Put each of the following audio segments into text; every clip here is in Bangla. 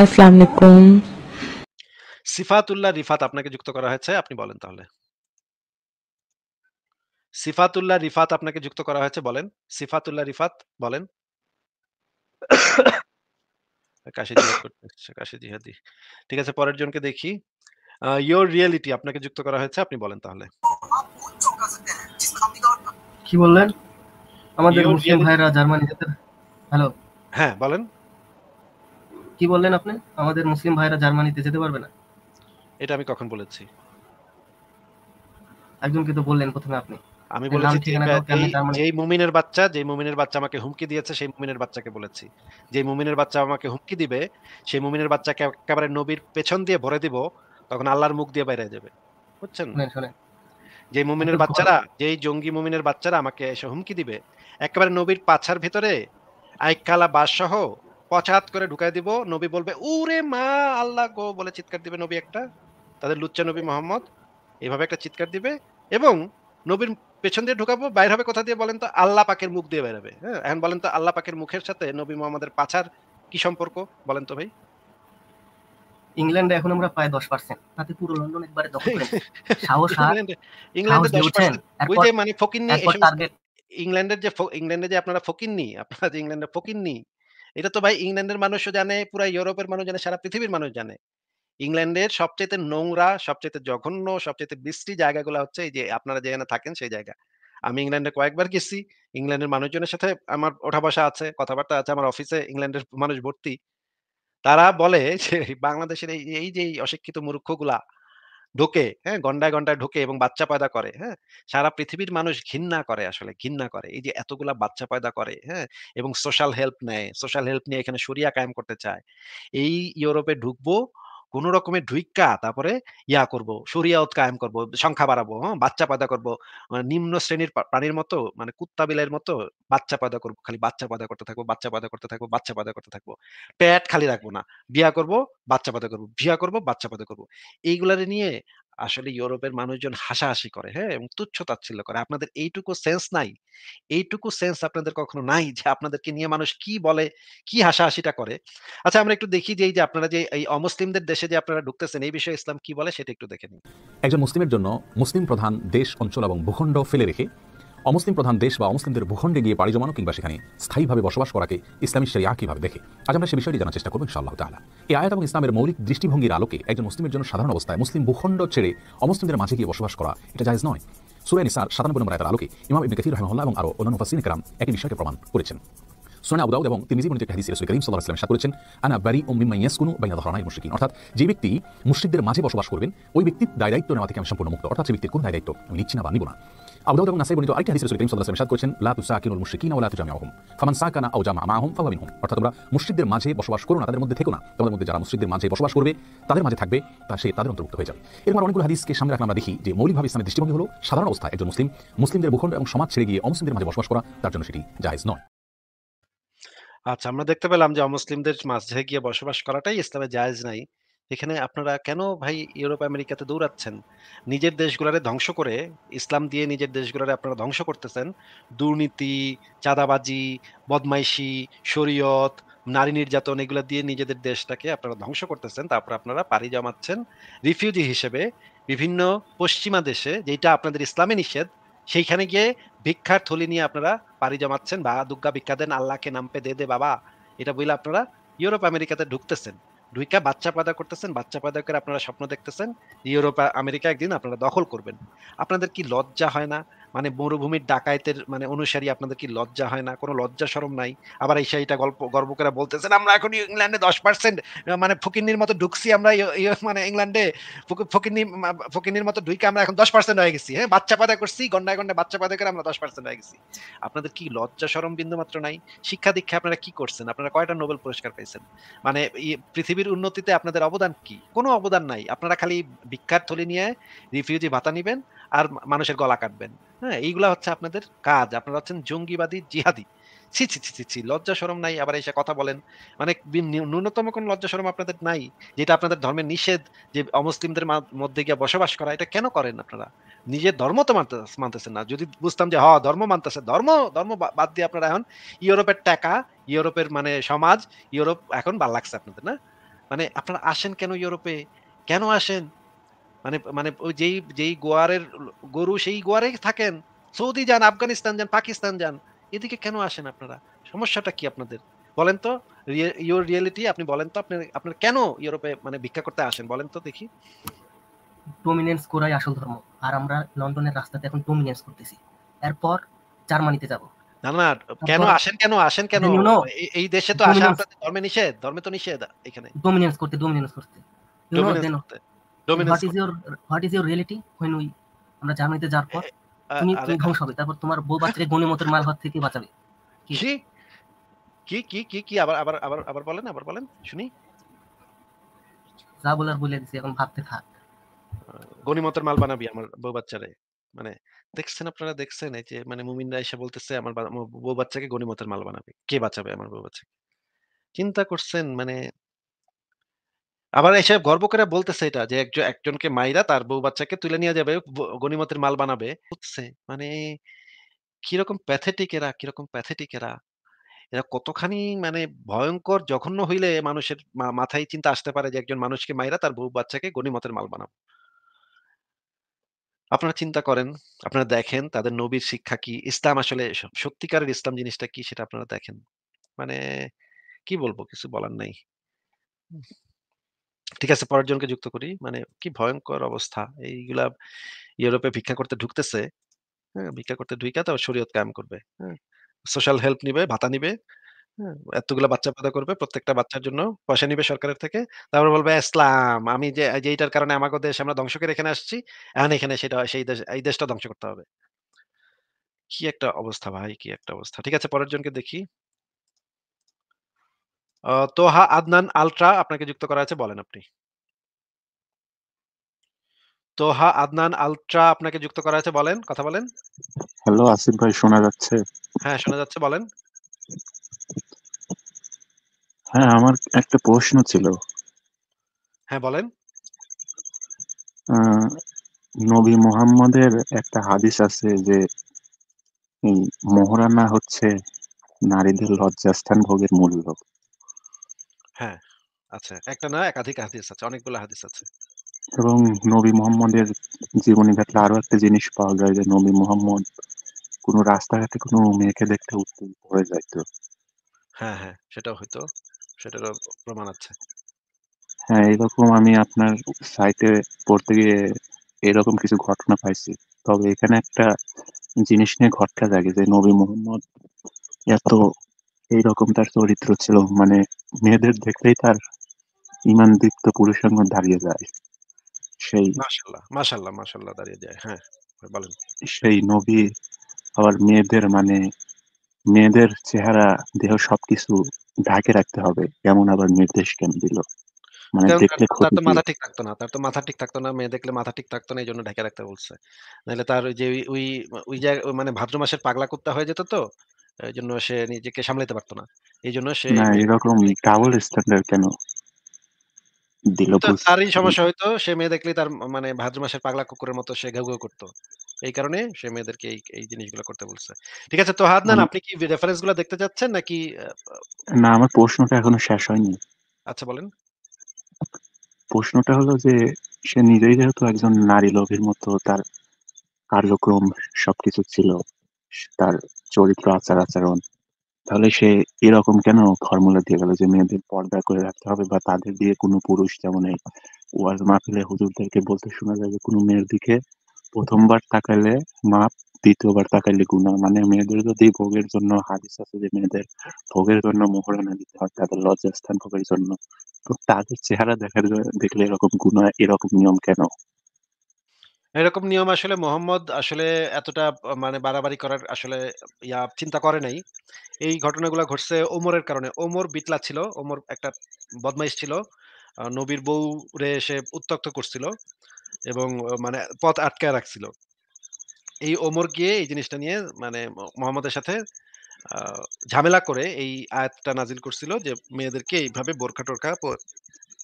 আসসালামু আলাইকুম সিফাতুল্লাহ রিফাত আপনাকে যুক্ত করা হয়েছে আপনি বলেন তাহলে সিফাতুল্লাহ রিফাত আপনাকে যুক্ত করা হয়েছে বলেন সিফাতুল্লাহ রিফাত বলেন ঠিক আছে পরের জনকে দেখি ইওর রিয়েলিটি আপনাকে যুক্ত করা হয়েছে আপনি বলেন তাহলে কি বললেন আমাদের মুসলিম ভাইরা জার্মানি হ্যালো হ্যাঁ বলেন কি বললেন আপনি আমাদের মুসলিম ভাইরা জার্মানিতে যেতে পারবে না এটা আমি কখন বলেছি একজনকে তো বললেন প্রথমে আপনি আমি বলেছি যেই মুমিনের বাচ্চা যেই মুমিনের বাচ্চা আমাকে হুমকি দিয়েছে সেই মুমিনের বাচ্চাকে বলেছি যেই মুমিনের বাচ্চা আমাকে হুমকি দিবে সেই মুমিনের বাচ্চাকে একেবারে নবীর পেছন দিয়ে ভরে দিব তখন আল্লাহর মুখ দিয়ে বাইরে যাবে বুঝছেন যে মুমিনের বাচ্চারা যেই জঙ্গি মুমিনের বাচ্চারা আমাকে এসে হুমকি দিবে একেবারে নবীর পাছার ভিতরে আইকালা বাস সহ পছাত করে ঢুকাই দিব নবী বলবে উরে মা আল্লাহ গো বলে চিৎকার দিবে নবী একটা তাদের লুচ্চা নবী মোহাম্মদ এভাবে একটা চিৎকার দিবে এবং নবীর পেছন দিয়ে ঢুকাবো বাইর হবে কথা দিয়ে বলেন তো আল্লাহ পাকের মুখ দিয়ে বেরোবে হ্যাঁ এখন বলেন তো আল্লাহ পাকের মুখের সাথে নবী মোহাম্মদের পাছার কি সম্পর্ক বলেন তো ভাই ইংল্যান্ডে এখন আমরা প্রায় দশ পার্সেন্ট তাতে পুরো লন্ডন একবারে দখল সাহস ইংল্যান্ডে দশ পার্সেন্ট মানে ফকির নিয়ে ইংল্যান্ডের যে ইংল্যান্ডে যে আপনারা ফকিন নি আপনারা যে ইংল্যান্ডে ফকির নি এটা তো ভাই ইংল্যান্ডের মানুষও জানে পুরো ইউরোপের মানুষ জানে সারা পৃথিবীর মানুষ জানে ইংল্যান্ডের সবচেয়ে নোংরা সবচেয়ে জঘন্য সবচেয়ে বৃষ্টি জায়গাগুলো হচ্ছে এই যে আপনারা যেখানে থাকেন সেই জায়গা আমি ইংল্যান্ডে কয়েকবার গেছি ইংল্যান্ডের মানুষজনের সাথে আমার ওঠা বসা আছে কথাবার্তা আছে আমার অফিসে ইংল্যান্ডের মানুষ ভর্তি তারা বলে যে বাংলাদেশের এই যে অশিক্ষিত মূর্খগুলা ঢোকে হ্যাঁ গন্ডায় গন্ডায় ঢোকে এবং বাচ্চা পয়দা করে হ্যাঁ সারা পৃথিবীর মানুষ ঘৃণা করে আসলে ঘৃণা করে এই যে এতগুলা বাচ্চা পয়দা করে হ্যাঁ এবং সোশ্যাল হেল্প নেয় সোশ্যাল হেল্প নিয়ে এখানে সরিয়া কায়েম করতে চায় এই ইউরোপে ঢুকবো কোন রকমের ঢুইকা তারপরে ইয়া করব শরিয়াত কায়েম করব সংখ্যা বাড়াবো হ্যাঁ বাচ্চা পয়দা করব মানে নিম্ন শ্রেণীর প্রাণীর মতো মানে কুত্তা বিলাইয়ের মতো বাচ্চা পয়দা করব খালি বাচ্চা পয়দা করতে থাকবো বাচ্চা পয়দা করতে থাকবো বাচ্চা পয়দা করতে থাকবো প্যাট খালি রাখবো না বিয়া করব বাচ্চা পয়দা করব বিয়া করব বাচ্চা পয়দা করব এইগুলা নিয়ে আসলে ইউরোপের মানুষজন হাসাহাসি করে হ্যাঁ এবং তুচ্ছ তাচ্ছিল্য করে আপনাদের এইটুকু সেন্স নাই এইটুকু সেন্স আপনাদের কখনো নাই যে আপনাদেরকে নিয়ে মানুষ কি বলে কি হাসাহাসিটা করে আচ্ছা আমরা একটু দেখি যে এই যে আপনারা যে এই অমুসলিমদের দেশে যে আপনারা ঢুকতেছেন এই বিষয়ে ইসলাম কি বলে সেটা একটু দেখে নিন একজন মুসলিমের জন্য মুসলিম প্রধান দেশ অঞ্চল এবং ভূখণ্ড ফেলে রেখে অমুসলিম প্রধান দেশ বা অমুসলিমদের ভূখণ্ডে গিয়ে পাড়ি জমানো কিংবা সেখানে স্থায়ীভাবে বসবাস করাকে ইসলামী শরিয়া কীভাবে দেখে আজ আমরা সে বিষয়টি জানার চেষ্টা করবো ইনশাল্লাহ তালা এই আয়াত এবং ইসলামের মৌলিক দৃষ্টিভঙ্গির আলোকে একজন মুসলিমের জন্য সাধারণ অবস্থায় মুসলিম ভূখণ্ড ছেড়ে অমুসলিমদের মাঝে গিয়ে বসবাস করা এটা জায়জ নয় সুরেন ইসার সাতানব্বই নম্বর আয়াতের আলোকে ইমাম ইবনে কাসির রহমাল্লাহ এবং আরও অন্যান্য ফাসিন একরাম একই বিষয়কে প্রমাণ করেছেন সোনা আবুদাউদ এবং তিরমিজি বর্ণিত একটা হাদিস রসুল করিম সাল্লাহ আসলাম করেছেন আনা বারি ও মিম্মা ইয়াসকুনু বাইনা ধরানাই মুশরিকিন অর্থাৎ যে ব্যক্তি মুশরিকদের মাঝে বসবাস করবেন ওই ব্যক্তির দায় দায়িত্ব নেওয়া থেকে আমি সম্পূর্ণ মুক্ত অর্থাৎ সে ব্যক্তির কোনো দায়িত্ব আমি নিচ্ছি না বা নিব না আবুদাউদ এবং নাসাই বর্ণিত আরেকটি হাদিস রসুল করিম সাল্লাহ আসলাম করেছেন লা তুসাকিনুল মুশরিকিন ওয়া লা তুজামিউহুম ফামান সাকানা আও জামা মাহুম ফাওয়া মিনহুম অর্থাৎ তোমরা মুশরিকদের মাঝে বসবাস করো না তাদের মধ্যে থেকো না তোমাদের মধ্যে যারা মুশরিকদের মাঝে বসবাস করবে তাদের মাঝে থাকবে তা সে তাদের অন্তর্ভুক্ত হয়ে যাবে এরপর অনেকগুলো হাদিসকে সামনে রাখলে আমরা দেখি যে মৌলিকভাবে ইসলামের দৃষ্টিভঙ্গি হলো সাধারণ অবস্থা একজন মুসলিম মুসলিমদের ভূখণ্ড এবং সমাজ ছেড়ে গিয়ে অমুসলিমদের মাঝে বসবাস করা তার জন্য সেটি জায়েজ নয় আচ্ছা আমরা দেখতে পেলাম যে অমুসলিমদের মাঝে গিয়ে বসবাস করাটাই ইসলামে জায়েজ নাই এখানে আপনারা কেন ভাই ইউরোপ আমেরিকাতে দৌড়াচ্ছেন নিজের দেশগুলারে ধ্বংস করে ইসলাম দিয়ে নিজের দেশগুলারে আপনারা ধ্বংস করতেছেন দুর্নীতি চাঁদাবাজি বদমাইশি শরীয়ত নারী নির্যাতন এগুলো দিয়ে নিজেদের দেশটাকে আপনারা ধ্বংস করতেছেন তারপর আপনারা পাড়ি জমাচ্ছেন রিফিউজি হিসেবে বিভিন্ন পশ্চিমা দেশে যেটা আপনাদের ইসলামে নিষেধ সেইখানে গিয়ে ভিক্ষার থলি নিয়ে আপনারা পাড়ি জমাচ্ছেন বা দুর্গা ভিক্ষা দেন আল্লাহকে নামপে দে দে বাবা এটা বইলে আপনারা ইউরোপ আমেরিকাতে ঢুকতেছেন ঢুইকা বাচ্চা পয়দা করতেছেন বাচ্চা পয়দা করে আপনারা স্বপ্ন দেখতেছেন ইউরোপ আমেরিকা একদিন আপনারা দখল করবেন আপনাদের কি লজ্জা হয় না মানে মরুভূমির ডাকায়তের মানে অনুসারী আপনাদের কি লজ্জা হয় না কোনো লজ্জা সরম নাই আবার এই এটা গল্প গর্ব করে বলতেছেন আমরা এখন ইংল্যান্ডে দশ পার্সেন্ট মানে ফকিন্নির মতো ঢুকছি আমরা ইয়ে, ইয়ে, মানে ইংল্যান্ডে ফকিন্নি ফকিন্নির মতো ঢুকে আমরা এখন দশ পার্সেন্ট হয়ে গেছি হ্যাঁ বাচ্চা পাতা করছি গন্ডায় গন্ডায় বাচ্চা পাতা করে আমরা দশ পার্সেন্ট হয়ে গেছি আপনাদের কি লজ্জা সরম বিন্দু মাত্র নাই শিক্ষা দীক্ষা আপনারা কি করছেন আপনারা কয়টা নোবেল পুরস্কার পেয়েছেন মানে পৃথিবীর উন্নতিতে আপনাদের অবদান কি কোনো অবদান নাই আপনারা খালি ভিক্ষার থলি নিয়ে রিফিউজি ভাতা নিবেন আর মানুষের গলা কাটবেন হ্যাঁ এইগুলা হচ্ছে আপনাদের কাজ আপনারা হচ্ছেন জঙ্গিবাদী জিহাদি ছি ছি ছি ছি লজ্জা সরম নাই আবার এসে কথা বলেন মানে ন্যূনতম কোন লজ্জা সরম আপনাদের নাই যেটা আপনাদের ধর্মের নিষেধ যে অমুসলিমদের মধ্যে গিয়ে বসবাস করা এটা কেন করেন আপনারা নিজের ধর্ম তো মানতেছেন না যদি বুঝতাম যে হ ধর্ম মানতেছে ধর্ম ধর্ম বাদ দিয়ে আপনারা এখন ইউরোপের টাকা ইউরোপের মানে সমাজ ইউরোপ এখন ভাল লাগছে আপনাদের না মানে আপনারা আসেন কেন ইউরোপে কেন আসেন মানে মানে যেই যেই গোয়ারের গরু সেই গোয়ারে থাকেন সৌদি যান আফগানিস্তান যান পাকিস্তান যান এদিকে কেন আসেন আপনারা সমস্যাটা কি আপনাদের বলেন তো ইউর রিয়েলিটি আপনি বলেন তো আপনি আপনার কেন ইউরোপে মানে ভিক্ষা করতে আসেন বলেন তো দেখি ডোমিনেন্স করাই আসল ধর্ম আর আমরা লন্ডনের রাস্তাতে এখন ডোমিনেন্স করতেছি এরপর জার্মানিতে যাব না না কেন আসেন কেন আসেন কেন এই দেশে তো আসা আপনাদের ধর্মে নিষেধ ধর্মে তো নিষেধ এখানে ডোমিনেন্স করতে ডোমিনেন্স করতে ডোমিনেন্স করতে মাল গণিমতের মাল বানাবি আমার বউ বাচ্চারে মানে দেখছেন আপনারা দেখছেন এই যে মানে মুমিনরা এসে বলতেছে আমার বউ বাচ্চাকে গণিমতের মাল বানাবে কে বাঁচাবে আমার বউ বাচ্চাকে চিন্তা করছেন মানে আবার এসে গর্ব করে বলতেছে এটা যে একজন একজনকে মাইরা তার বউ বাচ্চাকে তুলে নিয়ে যাবে গণিমতের মাল বানাবে। হচ্ছে মানে কিরকম প্যাথেটিক এরা, কিরকম প্যাথেটিক এরা। এরা কতখানি মানে ভয়ঙ্কর জঘন্য হইলে মানুষের মাথায় চিন্তা আসতে পারে যে একজন মানুষকে মাইরা তার বউ বাচ্চাকে গণিমতের মাল বানাবে আপনারা চিন্তা করেন, আপনারা দেখেন তাদের নবীর শিক্ষা কি? ইসলাম আসলে সত্যিকারের ইসলাম জিনিসটা কি সেটা আপনারা দেখেন। মানে কি বলবো কিছু বলার নাই। ঠিক আছে পরের জনকে যুক্ত করি মানে কি ভয়ঙ্কর অবস্থা এইগুলা ইউরোপে ভিক্ষা করতে ঢুকতেছে হ্যাঁ ভিক্ষা করতে ঢুকা তো শরীয়ত কায়েম করবে হ্যাঁ সোশ্যাল হেল্প নিবে ভাতা নিবে হ্যাঁ, এতগুলা বাচ্চা করবে প্রত্যেকটা বাচ্চার জন্য পয়সা নিবে সরকারের থেকে তারপর বলবে ইসলাম আমি যে যেইটার কারণে আমাকে দেশ আমরা ধ্বংস করে এখানে আসছি এখন এখানে সেটা সেই দেশ এই দেশটা ধ্বংস করতে হবে কি একটা অবস্থা ভাই কি একটা অবস্থা ঠিক আছে পরের জনকে দেখি তোহা আদনান আলট্রা আপনাকে যুক্ত করা আছে বলেন আপনি তোহা আদনান আলট্রা আপনাকে যুক্ত করা আছে বলেন কথা বলেন হ্যালো আসিফ ভাই শোনা যাচ্ছে হ্যাঁ শোনা যাচ্ছে বলেন হ্যাঁ আমার একটা প্রশ্ন ছিল হ্যাঁ বলেন নবী মোহাম্মদের একটা হাদিস আছে যে মহরানা মোহরানা হচ্ছে নারীদের লজ্জাস্থান ভোগের মূল্য হ্যাঁ, আচ্ছা। একটা না একাধিক হাদিস আছে। অনেকগুলো হাদিস আছে। এবং নবী মুহাম্মদের জীবনী ঘাটলে আরো একটা জিনিস পাওয়া যায় যে নবী মুহাম্মদ কোন রাস্তাঘাটে কোন মেয়েকে দেখতে উঠতে হয়ে যাইত। হ্যাঁ, হ্যাঁ। সেটা হয়তো সেটারও প্রমাণ আছে। হ্যাঁ, এরকম আমি আপনার সাইটে পড়তে গিয়ে এরকম কিছু ঘটনা পাইছি। তবে এখানে একটা জিনিস নিয়ে খটকা লাগে যে নবী মুহাম্মদ এত এইরকম তার চরিত্র ছিল মানে মেয়েদের দেখলেই তার ইমান দীপ্ত পুরুষের দাঁড়িয়ে যায় সেই মাশাল্লাহ মাশাল্লাহ মাশাল্লাহ দাঁড়িয়ে যায় হ্যাঁ বলেন সেই নবী আবার মেয়েদের মানে মেয়েদের চেহারা দেহ সবকিছু ঢাকে রাখতে হবে এমন আবার নির্দেশ কেন দিল মানে তার মাথা ঠিক থাকতো না তার তো মাথা ঠিক থাকতো না মেয়ে দেখলে মাথা ঠিক থাকতো না এই জন্য ঢেকে রাখতে বলছে নাহলে তার যে ওই ওই জায়গা মানে ভাদ্র মাসের পাগলা কুত্তা হয়ে যেত তো জন্য সে নিজেকে সামলাতে পারতো না এই জন্য সে না এরকম ডাবল স্ট্যান্ডার্ড কেন দিল তারই সমস্যা হয়তো সে মেয়ে দেখলে তার মানে ভাদ্র মাসের পাগলা কুকুরের মতো সে ঘেউ ঘেউ করতো এই কারণে সে মেয়েদেরকে এই এই জিনিসগুলো করতে বলছে ঠিক আছে তো হাদনান আপনি কি রেফারেন্স গুলো দেখতে চাচ্ছেন নাকি না আমার প্রশ্নটা এখনো শেষ হয়নি আচ্ছা বলেন প্রশ্নটা হলো যে সে নিজেই যেহেতু একজন নারী লোভের মতো তার কার্যক্রম সবকিছু ছিল তার চরিত্র আচার আচরণ তাহলে সে এরকম কেন ফর্মুলা দিয়ে গেল যে মেয়েদের পর্দা করে রাখতে হবে বা তাদের দিয়ে কোনো পুরুষ যেমন এই ওয়াজ মাহফিলে হুজুরদেরকে বলতে শোনা যায় যে কোনো মেয়ের দিকে প্রথমবার তাকালে মাপ দ্বিতীয়বার তাকাইলে গুণা মানে মেয়েদের যদি ভোগের জন্য হাদিস আছে যে মেয়েদের ভোগের জন্য মোহরানা দিতে হয় তাদের লজ্জাস্থান ভোগের জন্য তো তাদের চেহারা দেখার দেখলে এরকম গুণা এরকম নিয়ম কেন এরকম নিয়ম আসলে মোহাম্মদ আসলে এতটা মানে বাড়াবাড়ি করার আসলে ইয়া চিন্তা করে নাই এই ঘটনাগুলো ঘটছে ওমরের কারণে ওমর বিটলা ছিল ওমর একটা বদমাইশ ছিল নবীর বউ রে এসে উত্তক্ত করছিল এবং মানে পথ আটকায় রাখছিল এই ওমর গিয়ে এই জিনিসটা নিয়ে মানে মোহাম্মদের সাথে ঝামেলা করে এই আয়াতটা নাজিল করছিল যে মেয়েদেরকে এইভাবে বোরখা টোরখা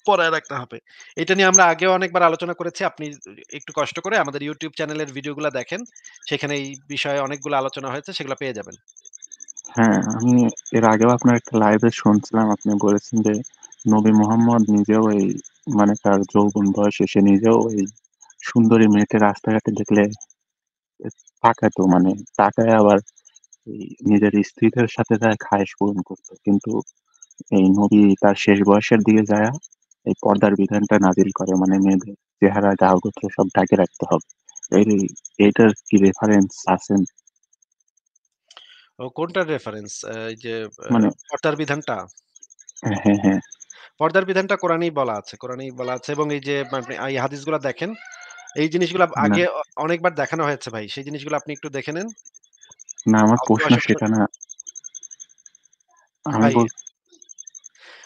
পড়ায় রাখতে হবে এটা নিয়ে আমরা আগেও অনেকবার আলোচনা করেছি আপনি একটু কষ্ট করে আমাদের ইউটিউব চ্যানেলের ভিডিওগুলো দেখেন সেখানে এই বিষয়ে অনেকগুলো আলোচনা হয়েছে সেগুলো পেয়ে যাবেন হ্যাঁ আমি এর আগেও আপনার একটা লাইভে শুনছিলাম আপনি বলেছেন যে নবী মোহাম্মদ নিজেও এই মানে তার যৌবন বয়সে সে নিজেও এই সুন্দরী মেয়েকে রাস্তাঘাটে দেখলে তাকাতো মানে তাকায় আবার নিজের স্ত্রীদের সাথে যায় খায়েশ পূরণ করতো কিন্তু এই নবী তার শেষ বয়সের দিকে যায় এই পর্দার বিধানটা নাজিল করে মানে মেয়েদের চেহারা গা সব ঢাকে রাখতে হবে এর এটার কি রেফারেন্স আছেন কোনটার রেফারেন্স যে মানে পর্দার বিধানটা হ্যাঁ, হ্যাঁ হ্যাঁ পর্দার বিধানটা কোরআনেই বলা আছে কোরআনেই বলা আছে এবং এই যে মানে, এই হাদিসগুলো দেখেন এই জিনিসগুলো আগে অনেকবার দেখানো হয়েছে ভাই সেই জিনিসগুলো আপনি একটু দেখে নেন না আমার প্রশ্ন সেটা না আমি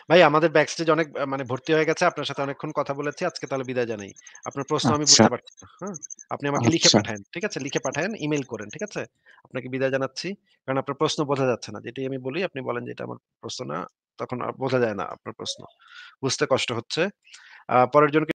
ভাই আমাদের ব্যাকস্টেজ অনেক মানে ভর্তি হয়ে গেছে আপনার সাথে অনেকক্ষণ কথা বলেছি আজকে তাহলে বিদায় জানাই আপনার প্রশ্ন আমি আচ্ছা। বুঝতে পারছি হ্যাঁ আপনি আমাকে লিখে আচ্ছা। পাঠান ঠিক আছে লিখে পাঠান ইমেল করেন ঠিক আছে আপনাকে বিদায় জানাচ্ছি কারণ আপনার প্রশ্ন বোঝা যাচ্ছে না যেটি আমি বলি আপনি বলেন যে এটা আমার প্রশ্ন না তখন বোঝা যায় না আপনার প্রশ্ন বুঝতে কষ্ট হচ্ছে পরের জনকে